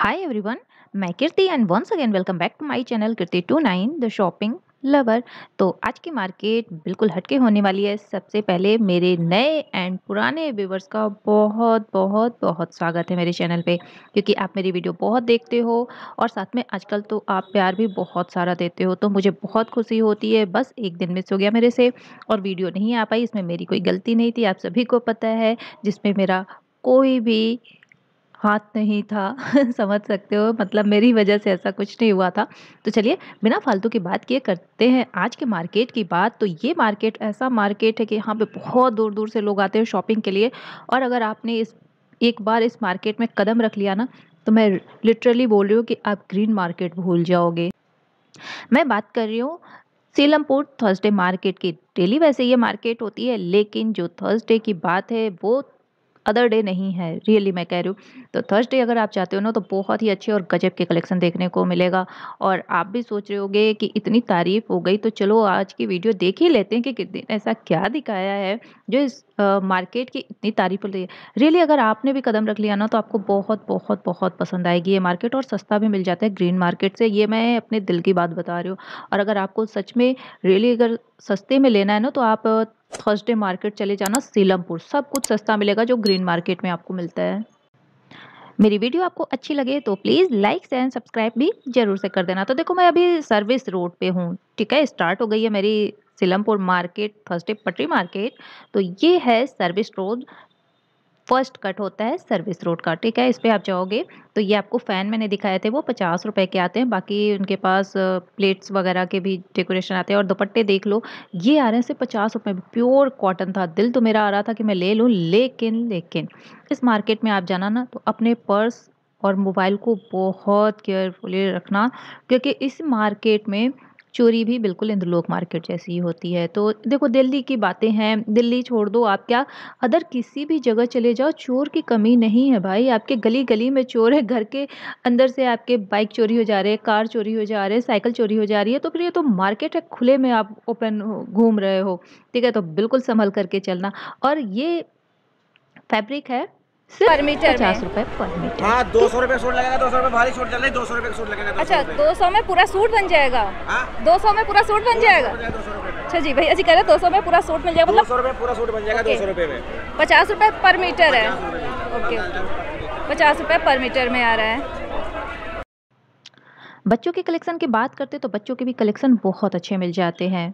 हाय everyone मैं Kirti and once again welcome back to my channel Kirti to nine the shopping lover तो आज की market बिल्कुल हटके होने वाली है सबसे पहले मेरे नए एंड पुराने व्यूवर्स का बहुत बहुत बहुत स्वागत है मेरे चैनल पे क्योंकि आप मेरी वीडियो बहुत देखते हो और साथ में आजकल तो आप प्यार भी बहुत सारा देते हो तो मुझे बहुत खुशी होती है बस एक दिन मिस हो गया मेरे से और वीडियो नहीं आ पाई इसमें मेरी कोई गलती नहीं थी आप सभी को पता है जिसमें मेरा कोई भी हाथ नहीं था समझ सकते हो मतलब मेरी वजह से ऐसा कुछ नहीं हुआ था तो चलिए बिना फालतू की बात किए करते हैं आज के मार्केट की बात तो ये मार्केट ऐसा मार्केट है कि यहाँ पे बहुत दूर दूर से लोग आते हैं शॉपिंग के लिए और अगर आपने इस एक बार इस मार्केट में कदम रख लिया ना तो मैं लिटरली बोल रही हूँ कि आप ग्रीन मार्केट भूल जाओगे मैं बात कर रही हूँ सीलमपुर थर्सडे मार्केट की डेली वैसे ये मार्केट होती है लेकिन जो थर्सडे की बात है वो अदर डे नहीं है रियली मैं कह रही हूँ तो थर्सडे अगर आप चाहते हो ना तो बहुत ही अच्छे और गजब के कलेक्शन देखने को मिलेगा और आप भी सोच रहे होगे कि इतनी तारीफ हो गई तो चलो आज की वीडियो देख ही लेते हैं कि कितने ऐसा क्या दिखाया है जो इस मार्केट की इतनी तारीफ हो रही है रियली अगर आपने भी कदम रख लिया ना तो आपको बहुत बहुत बहुत पसंद आएगी ये मार्केट और सस्ता भी मिल जाता है ग्रीन मार्केट से ये मैं अपने दिल की बात बता रही हूँ और अगर आपको सच में रियली अगर सस्ते में लेना है ना तो आप थर्सडे मार्केट चले जाना सीलमपुर सब कुछ सस्ता मिलेगा जो ग्रीन मार्केट में आपको मिलता है मेरी वीडियो आपको अच्छी लगे तो प्लीज़ लाइक एंड सब्सक्राइब भी ज़रूर से कर देना तो देखो मैं अभी सर्विस रोड पे हूँ ठीक है स्टार्ट हो गई है मेरी सिलमपुर मार्केट फर्स्ट पटरी मार्केट तो ये है सर्विस रोड फर्स्ट कट होता है सर्विस रोड का ठीक है इस पर आप जाओगे तो ये आपको फ़ैन मैंने दिखाए थे वो पचास रुपए के आते हैं बाकी उनके पास प्लेट्स वगैरह के भी डेकोरेशन आते हैं और दुपट्टे देख लो ये आ रहे हैं सिर्फ पचास रुपये प्योर कॉटन था दिल तो मेरा आ रहा था कि मैं ले लूँ लेकिन लेकिन इस मार्केट में आप जाना ना तो अपने पर्स और मोबाइल को बहुत केयरफुली रखना क्योंकि इस मार्केट में चोरी भी बिल्कुल इंद्रलोक मार्केट जैसी ही होती है तो देखो दिल्ली की बातें हैं दिल्ली छोड़ दो आप क्या अदर किसी भी जगह चले जाओ चोर की कमी नहीं है भाई आपके गली गली में चोर है घर के अंदर से आपके बाइक चोरी हो जा रहे हैं कार चोरी हो जा रहे हैं साइकिल चोरी हो जा रही है तो फिर ये तो मार्केट है खुले में आप ओपन घूम रहे हो ठीक है तो बिल्कुल संभल करके चलना और ये फैब्रिक है पर मीटर पचास पर मीटर हाँ दो सौ रुपए दो सौ रुपए भारी सूट चल दो सौ सूट लगेगा अच्छा दो सौ में पूरा सूट बन जाएगा हाँ? दो सौ में पूरा सूट बन जाएगा अच्छा जी भैया जी कह रहे दो सौ में पूरा सूट मिल जाएगा मतलब सौ पूरा सूट बन जाएगा दो सौ रुपए में पचास रूपए पर मीटर है ओके पचास रुपए पर मीटर में आ रहा है बच्चों के कलेक्शन की बात करते तो बच्चों के भी कलेक्शन बहुत अच्छे मिल जाते हैं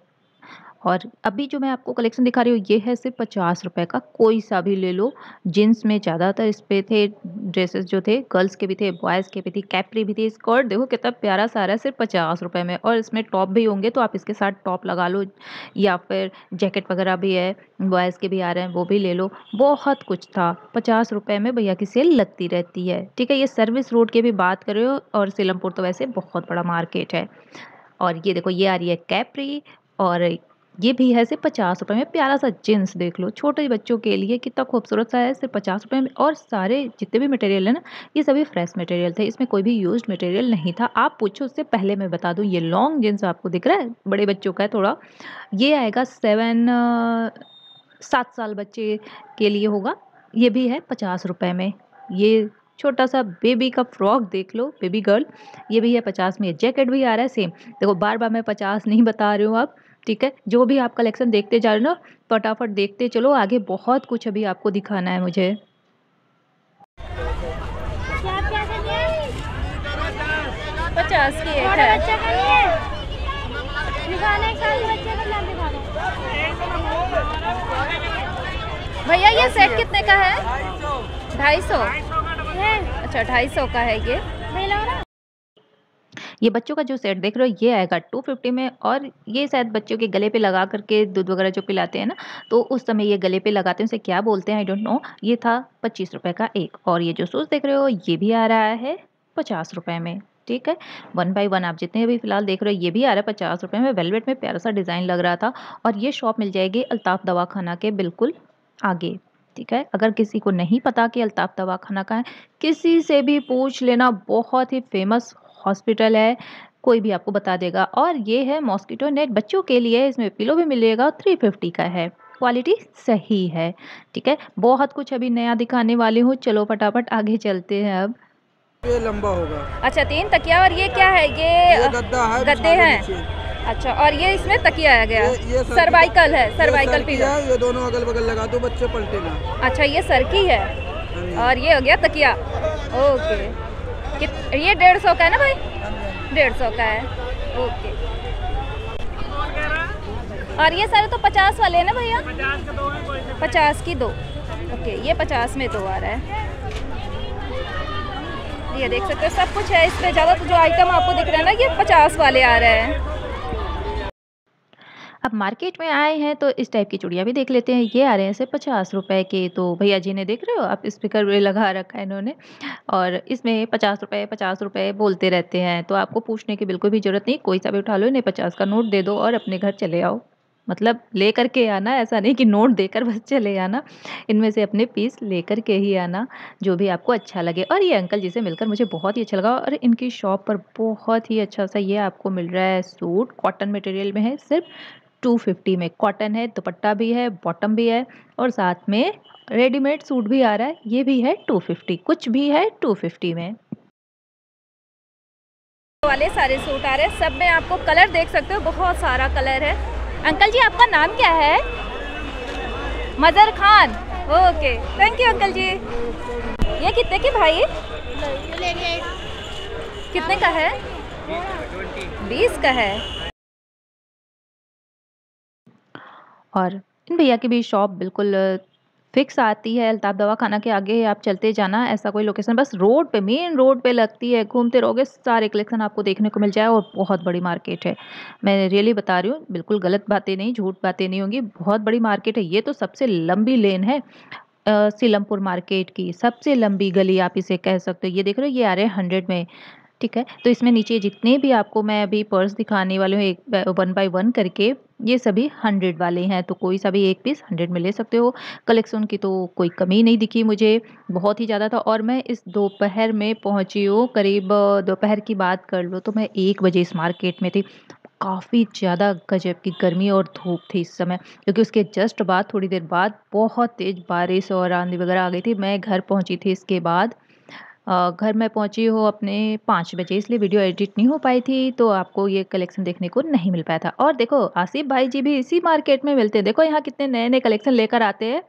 और अभी जो मैं आपको कलेक्शन दिखा रही हूँ ये है सिर्फ पचास रुपये का कोई सा भी ले लो जीन्स में ज़्यादातर इस पर थे ड्रेसेस जो थे गर्ल्स के भी थे बॉयज़ के भी थे कैपरी भी थी स्कर्ट देखो कितना प्यारा सारा है सिर्फ पचास रुपये में और इसमें टॉप भी होंगे तो आप इसके साथ टॉप लगा लो या फिर जैकेट वगैरह भी है बॉयज़ के भी आ रहे हैं वो भी ले लो बहुत कुछ था पचास रुपये में भैया की सेल लगती रहती है ठीक है ये सर्विस रोड की भी बात करो और सीलमपुर तो वैसे बहुत बड़ा मार्केट है और ये देखो ये आ रही है कैपरी और ये भी है सिर्फ पचास रुपये में प्यारा सा जीन्स देख लो छोटे बच्चों के लिए कितना खूबसूरत सा है सिर्फ पचास रुपये में और सारे जितने भी मटेरियल है ना ये सभी फ्रेश मटेरियल थे इसमें कोई भी यूज मटेरियल नहीं था आप पूछो उससे पहले मैं बता दूँ ये लॉन्ग जीन्स आपको दिख रहा है बड़े बच्चों का है थोड़ा ये आएगा सेवन सात साल बच्चे के लिए होगा ये भी है पचास रुपये में ये छोटा सा बेबी का फ्रॉक देख लो बेबी गर्ल ये भी है पचास में जैकेट भी आ रहा है सेम देखो बार बार मैं पचास नहीं बता रही हूँ आप ठीक है जो भी आप कलेक्शन देखते जा रहे हो ना फटाफट देखते चलो आगे बहुत कुछ अभी आपको दिखाना है मुझे पचास की एक है भैया ये सेट कितने का है ढाई सौ अच्छा ढाई सौ का है ये ये बच्चों का जो सेट देख रहे हो ये आएगा टू फिफ्टी में और ये शायद बच्चों के गले पे लगा करके दूध वगैरह जो पिलाते हैं ना तो उस समय ये गले पे लगाते हैं उसे क्या बोलते हैं आई डोंट नो ये था पच्चीस रुपये का एक और ये जो सूज देख रहे हो ये भी आ रहा है पचास रुपये में ठीक है वन बाई वन आप जितने भी फिलहाल देख रहे हो ये भी आ रहा है पचास रुपये में वेलवेट में प्यारा सा डिज़ाइन लग रहा था और ये शॉप मिल जाएगी अल्ताफ़ दवाखाना के बिल्कुल आगे ठीक है अगर किसी को नहीं पता कि अल्ताफ़ दवाखाना का है किसी से भी पूछ लेना बहुत ही फेमस हॉस्पिटल है कोई भी आपको बता देगा और ये है मॉस्किटो नेट बच्चों के लिए इसमें पिलो भी मिलेगा थ्री फिफ्टी का है क्वालिटी सही है ठीक है बहुत कुछ अभी नया दिखाने वाली हूँ चलो फटाफट आगे चलते हैं अब ये लंबा होगा अच्छा तीन तकिया और ये क्या है ये, ये है गद्दे हैं अच्छा और ये इसमें तकिया आया गया ये, ये सर्वाइकल है सर्वाइकल पीला ये दोनों अगल बगल लगा दो बच्चे पलटेगा अच्छा ये सर की है हाँ और ये हो गया तकिया ओके ये डेढ़ सौ का है ना भाई डेढ़ सौ का है ओके और ये सारे तो पचास वाले हैं ना भैया पचास की दो ओके ये पचास में दो आ रहा है ये देख सकते हो सब कुछ है इसमें ज़्यादा तो जो आइटम आपको दिख रहा है ना ये पचास वाले आ रहे हैं अब मार्केट में आए हैं तो इस टाइप की चूड़ियाँ भी देख लेते हैं ये आ रहे हैं से पचास रुपये के तो भैया जी ने देख रहे हो आप स्पीकर लगा रखा है इन्होंने और इसमें पचास रुपये पचास रुपये बोलते रहते हैं तो आपको पूछने की बिल्कुल भी ज़रूरत नहीं कोई सा भी उठा लो इन्हें पचास का नोट दे दो और अपने घर चले आओ मतलब ले करके आना ऐसा नहीं कि नोट देकर बस चले आना इनमें से अपने पीस ले के ही आना जो भी आपको अच्छा लगे और ये अंकल जी से मिलकर मुझे बहुत ही अच्छा लगा और इनकी शॉप पर बहुत ही अच्छा सा ये आपको मिल रहा है सूट कॉटन मटेरियल में है सिर्फ 250 में कॉटन है दुपट्टा भी है बॉटम भी है और साथ में रेडीमेड सूट भी आ रहा है ये भी है 250 कुछ भी है 250 में वाले सारे सूट आ रहे हैं सब में आपको कलर देख सकते हो बहुत सारा कलर है अंकल जी आपका नाम क्या है Mazar Khan okay thank you uncle ji ये कितने के भाई कितने का है बीस का है और इन भैया की भी शॉप बिल्कुल फिक्स आती है अल्ताफ दवाखाना के आगे आप चलते जाना ऐसा कोई लोकेशन बस रोड पे मेन रोड पे लगती है घूमते रहोगे सारे कलेक्शन आपको देखने को मिल जाए और बहुत बड़ी मार्केट है मैं रियली बता रही हूँ बिल्कुल गलत बातें नहीं झूठ बातें नहीं होंगी बहुत बड़ी मार्केट है ये तो सबसे लंबी लेन है सीलमपुर मार्केट की सबसे लंबी गली आप इसे कह सकते हो ये देख रहे हो ये आ रहे हैं हंड्रेड में ठीक है तो इसमें नीचे जितने भी आपको मैं अभी पर्स दिखाने वाली हूँ एक वन बाय वन करके ये सभी हंड्रेड वाले हैं तो कोई सा भी एक पीस हंड्रेड में ले सकते हो कलेक्शन की तो कोई कमी नहीं दिखी मुझे बहुत ही ज़्यादा था और मैं इस दोपहर में पहुँची हूँ करीब दोपहर की बात कर लो तो मैं एक बजे इस मार्केट में थी काफ़ी ज़्यादा गजब की गर्मी और धूप थी इस समय क्योंकि उसके जस्ट बाद थोड़ी देर बाद बहुत तेज़ बारिश और आंधी वगैरह आ गई थी मैं घर पहुंची थी इसके बाद घर में पहुंची हो अपने पाँच बजे इसलिए वीडियो एडिट नहीं हो पाई थी तो आपको ये कलेक्शन देखने को नहीं मिल पाया था और देखो आसिफ भाई जी भी इसी मार्केट में मिलते हैं देखो यहाँ कितने नए नए कलेक्शन लेकर आते हैं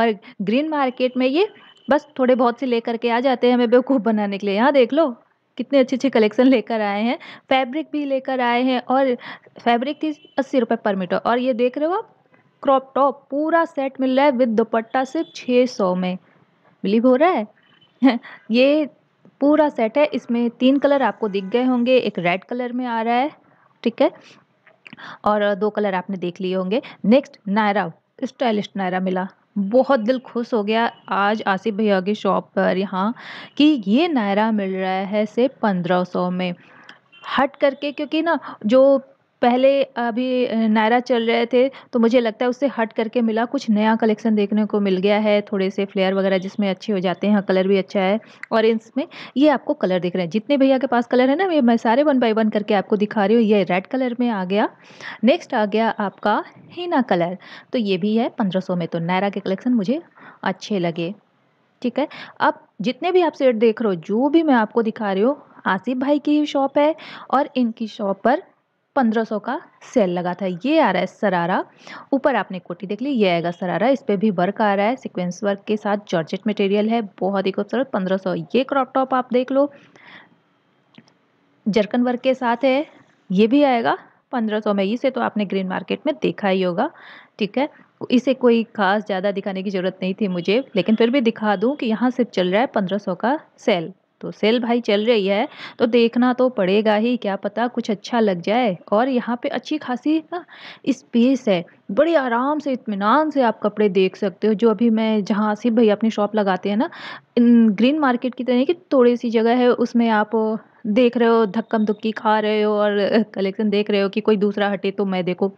और ग्रीन मार्केट में ये बस थोड़े बहुत से लेकर के आ जाते हैं हमें बेवकूफ़ बनाने के लिए यहाँ देख लो कितने अच्छे अच्छे कलेक्शन लेकर आए हैं फैब्रिक भी लेकर आए हैं और फैब्रिक थी अस्सी रुपये पर मीटर और ये देख रहे हो आप क्रॉप टॉप पूरा सेट मिल रहा है विद दुपट्टा सिर्फ छः सौ में बिलीव हो रहा है ये पूरा सेट है इसमें तीन कलर आपको दिख गए होंगे एक रेड कलर में आ रहा है ठीक है और दो कलर आपने देख लिए होंगे नेक्स्ट नायरा स्टाइलिश नायरा मिला बहुत दिल खुश हो गया आज आसिफ भैया की शॉप पर यहाँ कि ये नायरा मिल रहा है से पंद्रह सौ में हट करके क्योंकि ना जो पहले अभी नायरा चल रहे थे तो मुझे लगता है उससे हट करके मिला कुछ नया कलेक्शन देखने को मिल गया है थोड़े से फ्लेयर वगैरह जिसमें अच्छे हो जाते हैं कलर भी अच्छा है और इसमें ये आपको कलर दिख रहे हैं जितने भैया के पास कलर है ना ये मैं सारे वन बाई वन करके आपको दिखा रही हूँ ये रेड कलर में आ गया नेक्स्ट आ गया आपका हीना कलर तो ये भी है पंद्रह में तो नायरा के कलेक्शन मुझे अच्छे लगे ठीक है अब जितने भी आप सेट देख रहे हो जो भी मैं आपको दिखा रही हूँ आसिफ भाई की शॉप है और इनकी शॉप पर पंद्रह सौ का सेल लगा था ये आ रहा है सरारा ऊपर आपने कोटी देख ली ये आएगा सरारा इस पर भी वर्क आ रहा है सिक्वेंस वर्क के साथ जॉर्जेट मटेरियल है बहुत ही खूबसूरत पंद्रह सौ ये क्रॉप टॉप आप देख लो जर्कन वर्क के साथ है ये भी आएगा पंद्रह सौ में इसे तो आपने ग्रीन मार्केट में देखा ही होगा ठीक है इसे कोई खास ज़्यादा दिखाने की ज़रूरत नहीं थी मुझे लेकिन फिर भी दिखा दूँ कि यहाँ सिर्फ चल रहा है पंद्रह सौ का सेल तो सेल भाई चल रही है तो देखना तो पड़ेगा ही क्या पता कुछ अच्छा लग जाए और यहाँ पे अच्छी खासी स्पेस है बड़े आराम से इतमान से आप कपड़े देख सकते हो जो अभी मैं जहाँ से भाई अपनी शॉप लगाते हैं ना ग्रीन मार्केट की तरह की थोड़ी सी जगह है उसमें आप देख रहे हो धक्कम धुक्की खा रहे हो और कलेक्शन देख रहे हो कि कोई दूसरा हटे तो मैं देखो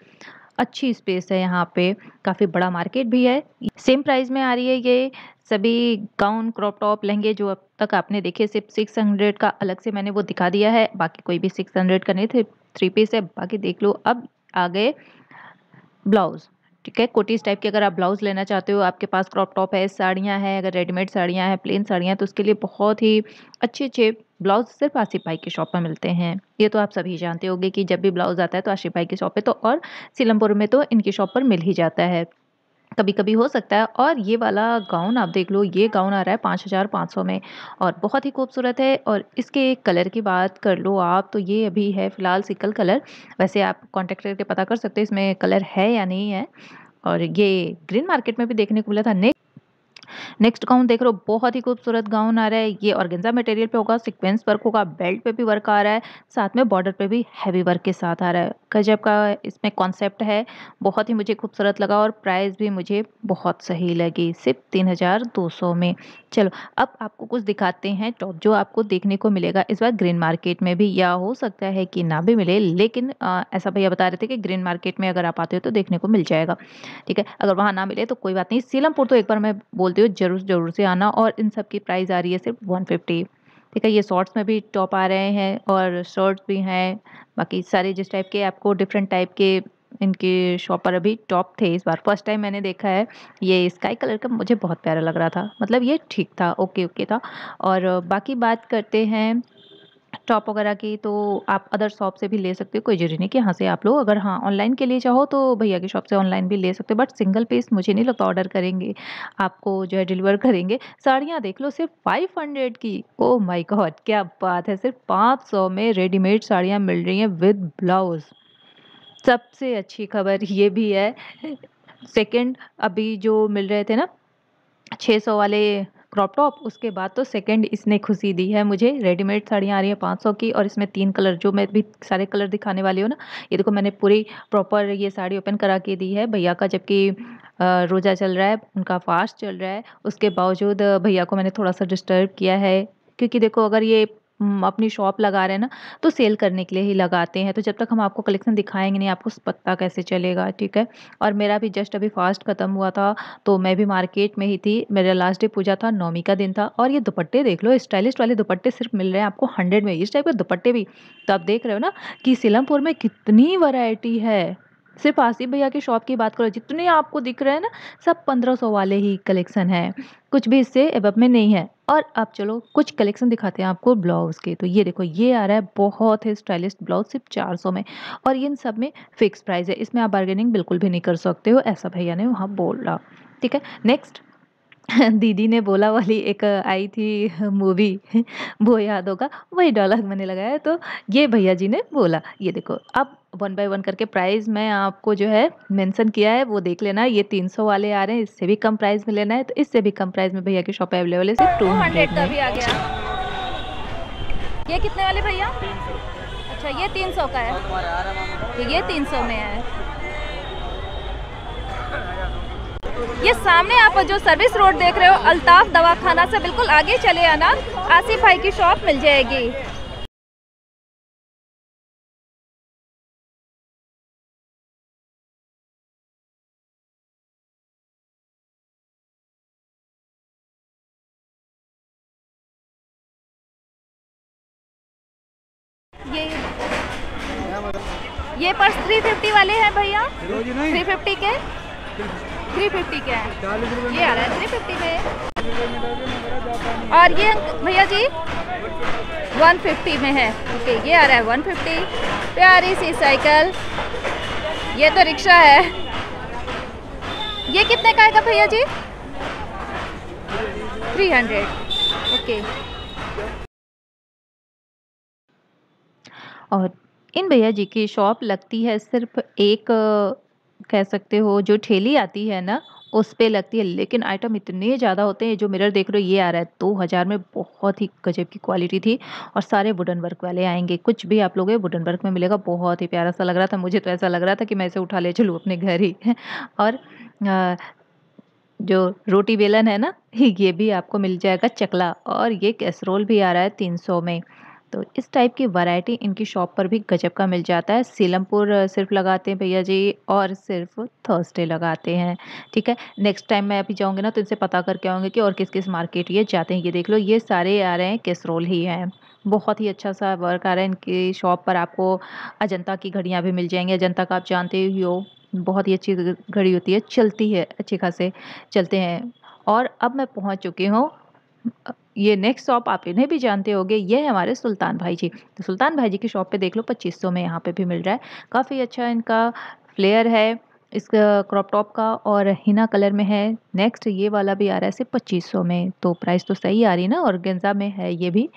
अच्छी स्पेस है यहाँ पे काफ़ी बड़ा मार्केट भी है सेम प्राइस में आ रही है ये सभी गाउन क्रॉप टॉप लहंगे जो अब तक आपने देखे सिर्फ सिक्स हंड्रेड का अलग से मैंने वो दिखा दिया है बाकी कोई भी सिक्स हंड्रेड का नहीं थे थ्री पीस है बाकी देख लो अब आ गए ब्लाउज़ ठीक है कोटीज टाइप के अगर आप ब्लाउज़ लेना चाहते हो आपके पास क्रॉप टॉप है साड़ियाँ हैं अगर रेडीमेड साड़ियाँ हैं प्लेन साड़ियाँ हैं तो उसके लिए बहुत ही अच्छे अच्छे ब्लाउज सिर्फ आसिफ की शॉप पर मिलते हैं ये तो आप सभी जानते होंगे कि जब भी ब्लाउज़ आता है तो आशिफाई के की शॉप पे तो और सीलमपुर में तो इनकी शॉप पर मिल ही जाता है कभी कभी हो सकता है और ये वाला गाउन आप देख लो ये गाउन आ रहा है पाँच हज़ार पाँच सौ में और बहुत ही खूबसूरत है और इसके कलर की बात कर लो आप तो ये अभी है फ़िलहाल सिकल कलर वैसे आप कॉन्टेक्ट करके पता कर सकते हो इसमें कलर है या नहीं है और ये ग्रीन मार्केट में भी देखने को मिला था नेक्स्ट नेक्स्ट गाउन देख रहे हो बहुत ही खूबसूरत गाउन आ रहा है ये ऑर्गेंजा मटेरियल पे होगा सिक्वेंस वर्क होगा बेल्ट पे भी वर्क आ रहा है साथ में बॉर्डर पे भी हैवी वर्क के साथ आ रहा है गजब का इसमें कॉन्सेप्ट है बहुत ही मुझे खूबसूरत लगा और प्राइस भी मुझे बहुत सही लगी सिर्फ तीन हज़ार दो सौ में चलो अब आपको कुछ दिखाते हैं टॉप तो जो आपको देखने को मिलेगा इस बार ग्रीन मार्केट में भी या हो सकता है कि ना भी मिले लेकिन आ, ऐसा भैया बता रहे थे कि ग्रीन मार्केट में अगर आप आते हो तो देखने को मिल जाएगा ठीक है अगर वहाँ ना मिले तो कोई बात नहीं सीलमपुर तो एक बार मैं बोल बोलते हो जरूर जरूर से आना और इन सब की प्राइस आ रही है सिर्फ वन फिफ्टी ठीक है ये शॉर्ट्स में भी टॉप आ रहे हैं और शर्ट्स भी हैं बाकी सारे जिस टाइप के आपको डिफरेंट टाइप के इनके शॉप पर अभी टॉप थे इस बार फर्स्ट टाइम मैंने देखा है ये स्काई कलर का मुझे बहुत प्यारा लग रहा था मतलब ये ठीक था ओके ओके था और बाकी बात करते हैं टॉप वगैरह की तो आप अदर शॉप से भी ले सकते हो कोई जरूरी नहीं कि यहाँ से आप लोग अगर हाँ ऑनलाइन के लिए चाहो तो भैया की शॉप से ऑनलाइन भी ले सकते हो बट सिंगल पीस मुझे नहीं लगता ऑर्डर करेंगे आपको जो है डिलीवर करेंगे साड़ियाँ देख लो सिर्फ फाइव हंड्रेड की ओ माई गॉड क्या बात है सिर्फ पाँच सौ में रेडीमेड साड़ियाँ मिल रही हैं विद ब्लाउज़ सबसे अच्छी खबर ये भी है सेकेंड अभी जो मिल रहे थे ना छः सौ वाले क्रॉप टॉप उसके बाद तो सेकंड इसने खुशी दी है मुझे रेडीमेड साड़ियाँ आ रही हैं पाँच सौ की और इसमें तीन कलर जो मैं भी सारे कलर दिखाने वाली हूँ ना ये देखो मैंने पूरी प्रॉपर ये साड़ी ओपन करा के दी है भैया का जबकि रोज़ा चल रहा है उनका फास्ट चल रहा है उसके बावजूद भैया को मैंने थोड़ा सा डिस्टर्ब किया है क्योंकि देखो अगर ये अपनी शॉप लगा रहे हैं ना तो सेल करने के लिए ही लगाते हैं तो जब तक हम आपको कलेक्शन दिखाएंगे नहीं आपको पता कैसे चलेगा ठीक है और मेरा भी जस्ट अभी फास्ट ख़त्म हुआ था तो मैं भी मार्केट में ही थी मेरा लास्ट डे पूजा था नौमी का दिन था और ये दुपट्टे देख लो स्टाइलिश वाले दुपट्टे सिर्फ मिल रहे हैं आपको हंड्रेड में इस टाइप के दुपट्टे भी तो आप देख रहे हो ना कि सीलमपुर में कितनी वराइटी है सिर्फ आसिफ भैया की शॉप की बात करो जितने आपको दिख रहे हैं ना सब पंद्रह सौ वाले ही कलेक्शन है कुछ भी इससे एबब में नहीं है और अब चलो कुछ कलेक्शन दिखाते हैं आपको ब्लाउज़ के तो ये देखो ये आ रहा है बहुत ही स्टाइलिश ब्लाउज सिर्फ चार सौ में और इन सब में फिक्स प्राइस है इसमें आप बार्गेनिंग बिल्कुल भी नहीं कर सकते हो ऐसा भैया ने वहाँ बोला ठीक है नेक्स्ट दीदी ने बोला वाली एक आई थी मूवी वो याद होगा वही डायलॉग मैंने लगाया तो ये भैया जी ने बोला ये देखो अब वन बाय वन करके प्राइस मैं आपको जो है मेंशन किया है वो देख लेना ये तीन सौ वाले आ रहे हैं इससे भी कम प्राइस में लेना है तो इससे भी कम प्राइस में भैया की शॉप अवेलेबल है सिर्फ टू हंड्रेड का भी आ गया ये कितने वाले भैया अच्छा ये तीन सौ का है ये तीन सौ में है ये सामने आप जो सर्विस रोड देख रहे हो अल्ताफ दवाखाना से बिल्कुल आगे चले आना आसिफ भाई की शॉप मिल जाएगी ये ये पर्स 350 वाले हैं भैया 350 के थ्री फिफ्टी का है ये आ रहा है थ्री फिफ्टी में और ये भैया जी वन फिफ्टी में है ओके ये आ रहा है वन फिफ्टी प्यारी सी साइकिल ये तो रिक्शा है ये कितने का आएगा भैया जी थ्री हंड्रेड ओके और इन भैया जी की शॉप लगती है सिर्फ एक कह सकते हो जो ठेली आती है ना उस पे लगती है लेकिन आइटम इतने ज़्यादा होते हैं जो मिरर देख रहे हो ये आ रहा है दो हज़ार में बहुत ही गजब की क्वालिटी थी और सारे वुडन वर्क वाले आएंगे कुछ भी आप लोगों वुडन वर्क में मिलेगा बहुत ही प्यारा सा लग रहा था मुझे तो ऐसा लग रहा था कि मैं इसे उठा ले चलूँ अपने घर ही और आ, जो रोटी बेलन है ना ये भी आपको मिल जाएगा चकला और ये कैसरोल भी आ रहा है तीन सौ में तो इस टाइप की वैरायटी इनकी शॉप पर भी गजब का मिल जाता है सीलमपुर सिर्फ लगाते हैं भैया जी और सिर्फ थर्सडे लगाते हैं ठीक है नेक्स्ट टाइम मैं अभी जाऊँगी ना तो इनसे पता करके आऊँगी कि और किस किस मार्केट ये जाते हैं ये देख लो ये सारे आ रहे हैं कैसरोल ही हैं बहुत ही अच्छा सा वर्क आ रहा है इनकी शॉप पर आपको अजंता की घड़ियाँ भी मिल जाएंगी अजंता का आप जानते ही हो बहुत ही अच्छी घड़ी होती है चलती है अच्छे खासे चलते हैं और अब मैं पहुंच चुकी हूँ ये नेक्स्ट शॉप आप इन्हें भी जानते होंगे ये है हमारे सुल्तान भाई जी तो सुल्तान भाई जी की शॉप पे देख लो पच्चीस में यहाँ पे भी मिल रहा है काफ़ी अच्छा इनका फ्लेयर है इस क्रॉप टॉप का और हिना कलर में है नेक्स्ट ये वाला भी आ रहा है सिर्फ पच्चीस सौ में तो प्राइस तो सही आ रही ना और गेंजा में है ये भी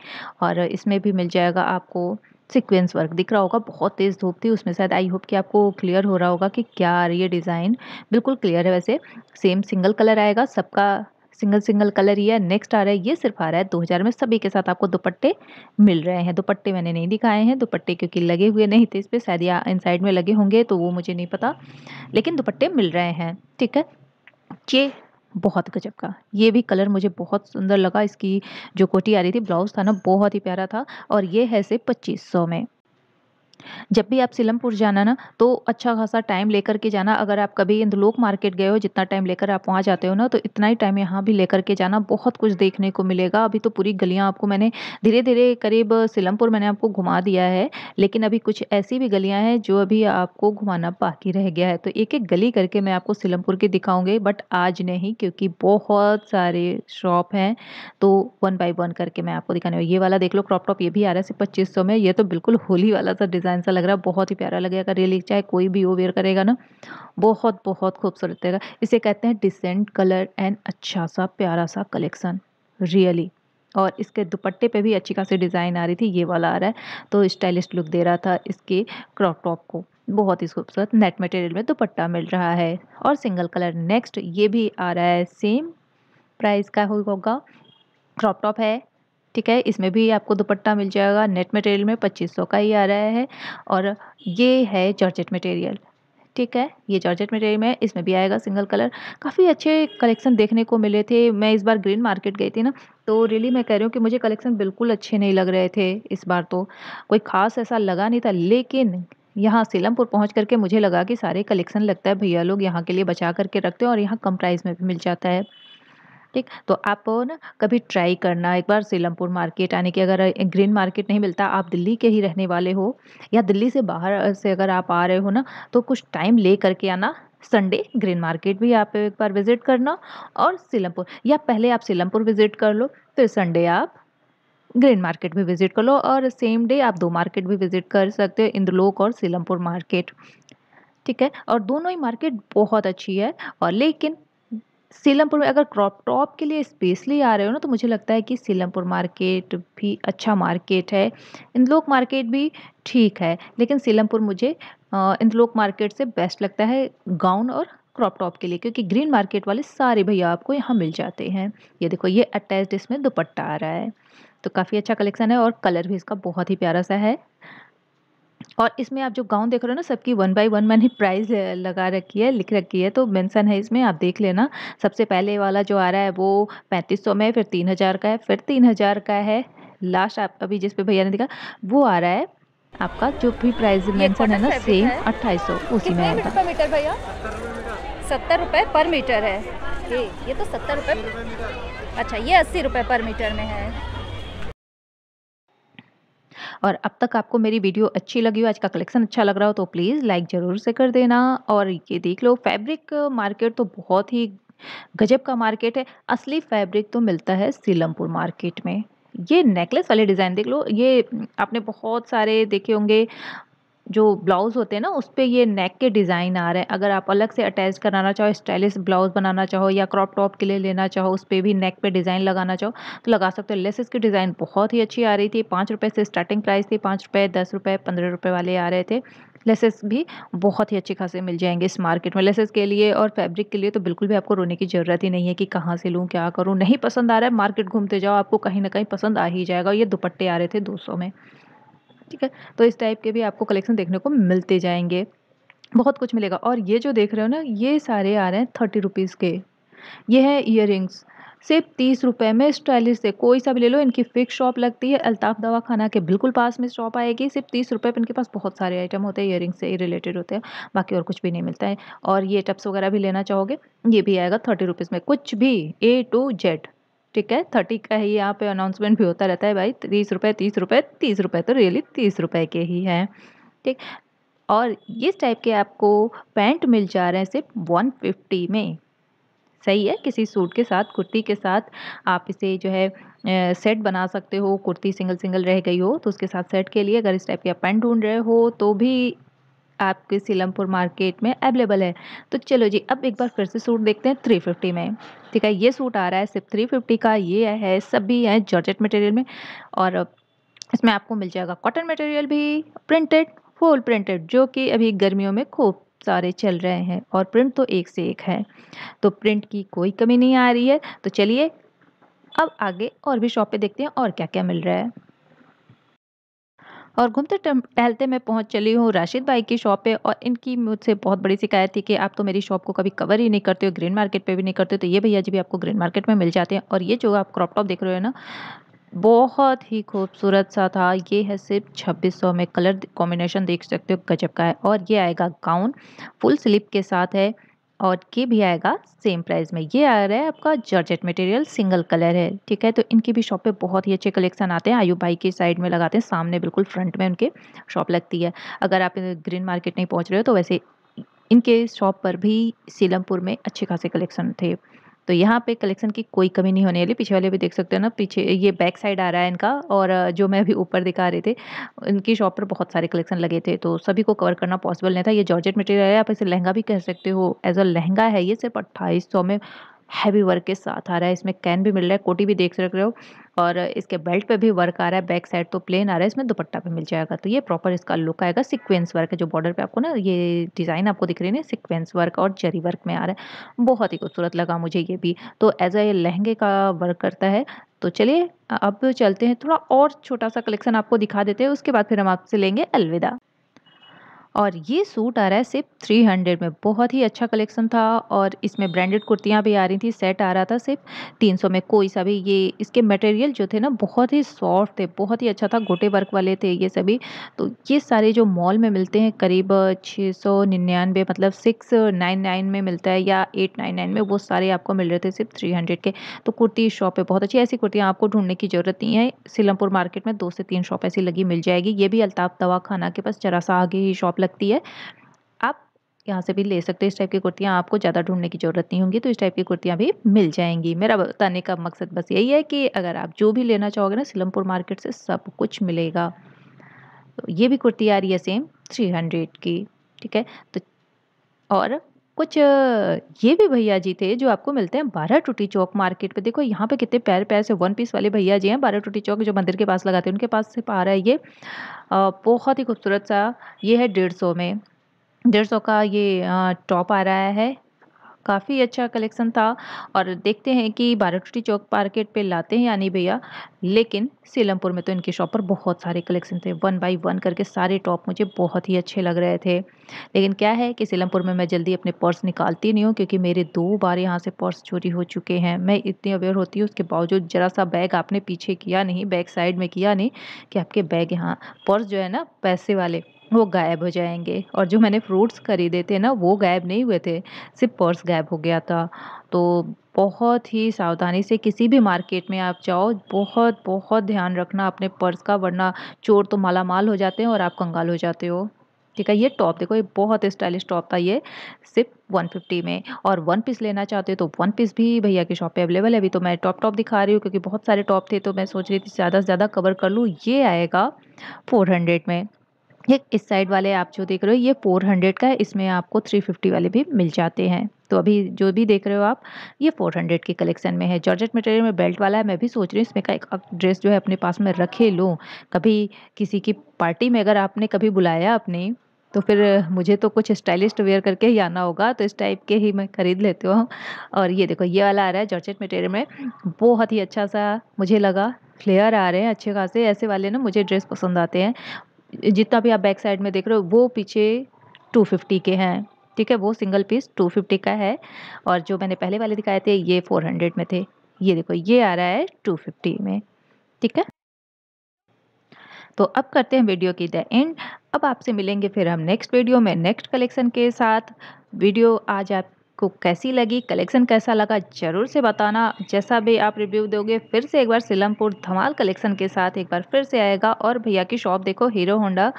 और इसमें भी मिल जाएगा आपको सिक्वेंस वर्क दिख रहा होगा बहुत तेज़ धूप थी उसमें शायद आई होप कि आपको क्लियर हो रहा होगा कि क्या आ रही है डिज़ाइन बिल्कुल क्लियर है वैसे सेम सिंगल कलर आएगा सबका सिंगल सिंगल कलर है नेक्स्ट आ रहा है ये सिर्फ आ रहा है दो हज़ार में सभी के साथ आपको दुपट्टे मिल रहे हैं दुपट्टे मैंने नहीं दिखाए हैं दुपट्टे क्योंकि लगे हुए नहीं थे इस पर शायद या इन साइड में लगे होंगे तो वो मुझे नहीं पता लेकिन दुपट्टे मिल रहे हैं ठीक है ये बहुत गजब का ये भी कलर मुझे बहुत सुंदर लगा इसकी जो कोटी आ रही थी ब्लाउज़ था ना बहुत ही प्यारा था और ये है से पच्चीस सौ में जब भी आप सिलमपुर जाना ना तो अच्छा खासा टाइम लेकर के जाना अगर आप कभी इंदलोक मार्केट गए हो जितना टाइम लेकर आप वहाँ जाते हो ना तो इतना ही टाइम यहाँ भी लेकर के जाना बहुत कुछ देखने को मिलेगा अभी तो पूरी गलियाँ आपको मैंने धीरे धीरे करीब सिलमपुर मैंने आपको घुमा दिया है लेकिन अभी कुछ ऐसी भी गलियाँ हैं जो अभी आपको घुमाना बाकी रह गया है तो एक एक गली करके मैं आपको सिलमपुर की दिखाऊँगी बट आज नहीं क्योंकि बहुत सारे शॉप हैं तो वन बाई वन करके मैं आपको दिखाने ये वाला देख लो क्रॉप टॉप ये भी आ रहा है सिर्फ पच्चीस में ये तो बिल्कुल होली वाला सा डिज़ाइन डिज़ाइन सा लग रहा है बहुत ही प्यारा लगेगा रियली चाहे कोई भी वो वेयर करेगा ना बहुत बहुत खूबसूरत रहेगा इसे कहते हैं डिसेंट कलर एंड अच्छा सा प्यारा सा कलेक्शन रियली और इसके दुपट्टे पे भी अच्छी खासी डिज़ाइन आ रही थी ये वाला आ रहा है तो स्टाइलिश लुक दे रहा था इसके क्रॉप टॉप को बहुत ही खूबसूरत नेट मटेरियल में दुपट्टा मिल रहा है और सिंगल कलर नेक्स्ट ये भी आ रहा है सेम प्राइस का होगा क्रॉप टॉप है ठीक है इसमें भी आपको दुपट्टा मिल जाएगा नेट मटेरियल में पच्चीस सौ का ही आ रहा है और ये है जॉर्जेट मटेरियल ठीक है ये जॉर्जेट मटेरियल में इसमें भी आएगा सिंगल कलर काफ़ी अच्छे कलेक्शन देखने को मिले थे मैं इस बार ग्रीन मार्केट गई थी ना तो रियली मैं कह रही हूँ कि मुझे कलेक्शन बिल्कुल अच्छे नहीं लग रहे थे इस बार तो कोई ख़ास ऐसा लगा नहीं था लेकिन यहाँ सीलमपुर पहुँच करके मुझे लगा कि सारे कलेक्शन लगता है भैया लोग यहाँ के लिए बचा करके रखते हैं और यहाँ कम प्राइस में भी मिल जाता है ठीक तो आप ना कभी ट्राई करना एक बार सीलमपुर मार्केट यानी कि अगर ग्रीन मार्केट नहीं मिलता आप दिल्ली के ही रहने वाले हो या दिल्ली से बाहर से अगर आप आ रहे हो ना तो कुछ टाइम ले करके आना संडे ग्रीन मार्केट भी आप एक बार विज़िट करना और सीलमपुर या पहले आप सीलमपुर विज़िट कर लो फिर संडे आप ग्रीन मार्केट भी विज़िट कर लो और सेम डे आप दो मार्केट भी विज़िट कर सकते हो इंद्रलोक और सीलमपुर मार्केट ठीक है और दोनों ही मार्केट बहुत अच्छी है और लेकिन सीलमपुर में अगर क्रॉप टॉप के लिए स्पेशली आ रहे हो ना तो मुझे लगता है कि सीलमपुर मार्केट भी अच्छा मार्केट है इंदलोक मार्केट भी ठीक है लेकिन सीलमपुर मुझे इंदलोक मार्केट से बेस्ट लगता है गाउन और क्रॉप टॉप के लिए क्योंकि ग्रीन मार्केट वाले सारे भैया आपको यहाँ मिल जाते हैं ये देखो ये अटैच्ड इसमें दुपट्टा आ रहा है तो काफ़ी अच्छा कलेक्शन है और कलर भी इसका बहुत ही प्यारा सा है और इसमें आप जो गाउन देख रहे हो ना सबकी वन बाय वन मैंने प्राइस लगा रखी है लिख रखी है तो मेंशन है इसमें आप देख लेना सबसे पहले वाला जो आ रहा है वो पैंतीस सौ में फिर तीन हज़ार का है फिर तीन हज़ार का है लास्ट आप अभी जिस पे भैया ने देखा वो आ रहा है आपका जो भी प्राइस मेंशन है ना सेम अट्ठाईस सौ उसी में आएगा मीटर भैया सत्तर रुपये पर मीटर है ये तो सत्तर रुपये अच्छा ये अस्सी रुपये पर मीटर में है और अब तक आपको मेरी वीडियो अच्छी लगी हो आज का कलेक्शन अच्छा लग रहा हो तो प्लीज़ लाइक ज़रूर से कर देना और ये देख लो फैब्रिक मार्केट तो बहुत ही गजब का मार्केट है असली फैब्रिक तो मिलता है सीलमपुर मार्केट में ये नेकलेस वाले डिज़ाइन देख लो ये आपने बहुत सारे देखे होंगे जो ब्लाउज़ होते हैं ना उस पर ये नेक के डिज़ाइन आ रहे हैं अगर आप अलग से अटैच कराना चाहो स्टाइलिश ब्लाउज़ बनाना चाहो या क्रॉप टॉप के लिए लेना चाहो उस पर भी नेक पे डिज़ाइन लगाना चाहो तो लगा सकते हो लेसेस की डिज़ाइन बहुत ही अच्छी आ रही थी पाँच रुपये से स्टार्टिंग प्राइस थी पाँच रुपये दस रुपये पंद्रह रुपये वाले आ रहे थे लेसेस भी बहुत ही अच्छे खासे मिल जाएंगे इस मार्केट में लेसेस के लिए और फैब्रिक के लिए तो बिल्कुल भी आपको रोने की ज़रूरत ही नहीं है कि कहाँ से लूँ क्या करूँ नहीं पसंद आ रहा है मार्केट घूमते जाओ आपको कहीं ना कहीं पसंद आ ही जाएगा ये दुपट्टे आ रहे थे दो में ठीक है तो इस टाइप के भी आपको कलेक्शन देखने को मिलते जाएंगे बहुत कुछ मिलेगा और ये जो देख रहे हो ना ये सारे आ रहे हैं थर्टी रुपीज़ के ये है ईयर सिर्फ तीस रुपये में स्टाइलिश से कोई सा भी ले लो इनकी फिक्स शॉप लगती है अल्ताफ दवा खाना के बिल्कुल पास में शॉप आएगी सिर्फ तीस रुपये पर इनके पास बहुत सारे आइटम होते हैं इयर से रिलेटेड होते हैं बाकी और कुछ भी नहीं मिलता है और ये टप्स वगैरह भी लेना चाहोगे ये भी आएगा थर्टी रुपीज़ में कुछ भी ए टू जेड ठीक है थर्टी का ही यहाँ पे अनाउंसमेंट भी होता रहता है भाई तीस रुपये तीस रुपये तीस रुपये तो रियली तीस रुपये के ही हैं ठीक और इस टाइप के आपको पैंट मिल जा रहे हैं सिर्फ वन फिफ्टी में सही है किसी सूट के साथ कुर्ती के साथ आप इसे जो है सेट बना सकते हो कुर्ती सिंगल सिंगल रह गई हो तो उसके साथ सेट के लिए अगर इस टाइप के आप पैंट ढूंढ रहे हो तो भी आपके सीलमपुर मार्केट में अवेलेबल है तो चलो जी अब एक बार फिर से सूट देखते हैं थ्री फिफ्टी में ठीक है ये सूट आ रहा है सिर्फ थ्री फिफ्टी का ये है सभी है जॉर्जेट मटेरियल में और इसमें आपको मिल जाएगा कॉटन मटेरियल भी प्रिंटेड फुल प्रिंटेड जो कि अभी गर्मियों में खूब सारे चल रहे हैं और प्रिंट तो एक से एक है तो प्रिंट की कोई कमी नहीं आ रही है तो चलिए अब आगे और भी शॉप पे देखते हैं और क्या क्या मिल रहा है और घूमते टहलते मैं पहुंच चली हूँ राशिद भाई की शॉप पे और इनकी मुझसे बहुत बड़ी शिकायत थी कि आप तो मेरी शॉप को कभी कवर ही नहीं करते हो ग्रीन मार्केट पे भी नहीं करते तो ये भैया जी भी आपको ग्रीन मार्केट में मिल जाते हैं और ये जो आप क्रॉप टॉप देख रहे हो ना बहुत ही खूबसूरत सा था ये है सिर्फ छब्बीस सौ में कलर कॉम्बिनेशन देख सकते हो गजब का है और ये आएगा गाउन फुल स्लीप के साथ है और के भी आएगा सेम प्राइस में ये आ रहा है आपका जर्जेट मटेरियल सिंगल कलर है ठीक है तो इनकी भी शॉप पे बहुत ही अच्छे कलेक्शन आते हैं आयु भाई के साइड में लगाते हैं सामने बिल्कुल फ्रंट में उनके शॉप लगती है अगर आप ग्रीन मार्केट नहीं पहुँच रहे हो तो वैसे इनके शॉप पर भी सीलमपुर में अच्छे खासे कलेक्शन थे तो यहाँ पे कलेक्शन की कोई कमी नहीं होने वाली पीछे वाले भी देख सकते हो ना पीछे ये बैक साइड आ रहा है इनका और जो मैं अभी ऊपर दिखा रहे थे इनकी शॉप पर बहुत सारे कलेक्शन लगे थे तो सभी को कवर करना पॉसिबल नहीं था ये जॉर्जेट मटेरियल है आप इसे लहंगा भी कह सकते हो एज अ लहंगा है ये सिर्फ अट्ठाईस में हैवी वर्क के साथ आ रहा है इसमें कैन भी मिल रहा है कोटी भी देख सक रहे हो और इसके बेल्ट पे भी वर्क आ रहा है बैक साइड तो प्लेन आ रहा है इसमें दुपट्टा पे मिल जाएगा तो ये प्रॉपर इसका लुक आएगा सिक्वेंस वर्क है जो बॉर्डर पे आपको ना ये डिज़ाइन आपको दिख रही है ना सिक्वेंस वर्क और जरी वर्क में आ रहा है बहुत ही खूबसूरत लगा मुझे ये भी तो एज अ ये लहंगे का वर्क करता है तो चलिए अब चलते हैं थोड़ा और छोटा सा कलेक्शन आपको दिखा देते हैं उसके बाद फिर हम आपसे लेंगे अलविदा और ये सूट आ रहा है सिर्फ थ्री हंड्रेड में बहुत ही अच्छा कलेक्शन था और इसमें ब्रांडेड कुर्तियाँ भी आ रही थी सेट आ रहा था सिर्फ तीन सौ में कोई सा भी ये इसके मटेरियल जो थे ना बहुत ही सॉफ्ट थे बहुत ही अच्छा था गोटे वर्क वाले थे ये सभी तो ये सारे जो मॉल में मिलते हैं करीब छः सौ निन्यानवे मतलब सिक्स नाइन नाइन में मिलता है या एट नाइन नाइन में वो सारे आपको मिल रहे थे सिर्फ थ्री हंड्रेड के तो कुर्ती शॉप पर बहुत अच्छी ऐसी कुर्तियाँ आपको ढूंढने की ज़रूरत नहीं है सिलमपुर मार्केट में दो से तीन शॉप ऐसी लगी मिल जाएगी ये भी अल्ताफ दवा खाना के पास जरा सा आगे ही शॉप सकती है आप यहाँ से भी ले सकते हो इस टाइप की कुर्तियाँ आपको ज़्यादा ढूंढने की ज़रूरत नहीं होगी तो इस टाइप की कुर्तियाँ भी मिल जाएंगी मेरा बताने का मकसद बस यही है कि अगर आप जो भी लेना चाहोगे ना सिलमपुर मार्केट से सब कुछ मिलेगा तो ये भी कुर्ती आ रही है सेम थ्री हंड्रेड की ठीक है तो और कुछ ये भी भैया जी थे जो आपको मिलते हैं बारह टूटी चौक मार्केट पे देखो यहाँ पे कितने पैर पैर से वन पीस वाले भैया जी हैं बारह टूटी चौक जो मंदिर के पास लगाते हैं उनके पास से पा रहा है ये बहुत ही खूबसूरत सा ये है डेढ़ सौ में डेढ़ सौ का ये टॉप आ रहा है काफ़ी अच्छा कलेक्शन था और देखते हैं कि बारोटी चौक मार्केट पे लाते हैं यानी भैया लेकिन सीलमपुर में तो इनके शॉप पर बहुत सारे कलेक्शन थे वन बाई वन करके सारे टॉप मुझे बहुत ही अच्छे लग रहे थे लेकिन क्या है कि सीलमपुर में मैं जल्दी अपने पर्स निकालती नहीं हूँ क्योंकि मेरे दो बार यहाँ से पर्स चोरी हो चुके हैं मैं इतनी अवेयर होती हूँ उसके बावजूद ज़रा सा बैग आपने पीछे किया नहीं बैक साइड में किया नहीं कि आपके बैग यहाँ पर्स जो है ना पैसे वाले वो गायब हो जाएंगे और जो मैंने फ्रूट्स ख़रीदे थे ना वो गायब नहीं हुए थे सिर्फ पर्स गायब हो गया था तो बहुत ही सावधानी से किसी भी मार्केट में आप जाओ बहुत बहुत ध्यान रखना अपने पर्स का वरना चोर तो मालामाल हो जाते हैं और आप कंगाल हो जाते हो ठीक है ये टॉप देखो ये बहुत स्टाइलिश टॉप था ये सिर्फ 150 में और वन पीस लेना चाहते हो तो वन पीस भी भैया की शॉप पे अवेलेबल है अभी तो मैं टॉप टॉप दिखा रही हूँ क्योंकि बहुत सारे टॉप थे तो मैं सोच रही थी ज़्यादा से ज़्यादा कवर कर लूँ ये आएगा 400 में ये इस साइड वाले आप जो देख रहे हो ये 400 का है इसमें आपको 350 वाले भी मिल जाते हैं तो अभी जो भी देख रहे हो आप ये 400 के कलेक्शन में है जॉर्जेट मटेरियल में बेल्ट वाला है मैं भी सोच रही हूँ इसमें का एक ड्रेस जो है अपने पास में रखे लूँ कभी किसी की पार्टी में अगर आपने कभी बुलाया अपने तो फिर मुझे तो कुछ स्टाइलिस्ट वेयर करके ही आना होगा तो इस टाइप के ही मैं ख़रीद लेती हूँ और ये देखो ये वाला आ रहा है जॉर्जेट मटेरियल में बहुत ही अच्छा सा मुझे लगा फ्लेयर आ रहे हैं अच्छे खासे ऐसे वाले ना मुझे ड्रेस पसंद आते हैं जितना भी आप बैक साइड में देख रहे हो वो पीछे 250 के हैं ठीक है वो सिंगल पीस 250 का है और जो मैंने पहले वाले दिखाए थे ये 400 में थे ये देखो ये आ रहा है 250 में ठीक है तो अब करते हैं वीडियो की द एंड अब आपसे मिलेंगे फिर हम नेक्स्ट वीडियो में नेक्स्ट कलेक्शन के साथ वीडियो आज आप आपको कैसी लगी कलेक्शन कैसा लगा ज़रूर से बताना जैसा भी आप रिव्यू दोगे फिर से एक बार सिलमपुर धमाल कलेक्शन के साथ एक बार फिर से आएगा और भैया की शॉप देखो हीरो होंडा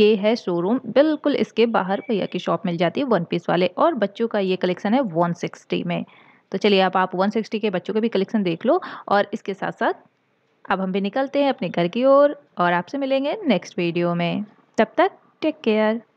ये है शोरूम बिल्कुल इसके बाहर भैया की शॉप मिल जाती है वन पीस वाले और बच्चों का ये कलेक्शन है वन में तो चलिए आप आप 160 के बच्चों के भी कलेक्शन देख लो और इसके साथ साथ अब हम भी निकलते हैं अपने घर की ओर और, और आपसे मिलेंगे नेक्स्ट वीडियो में तब तक टेक केयर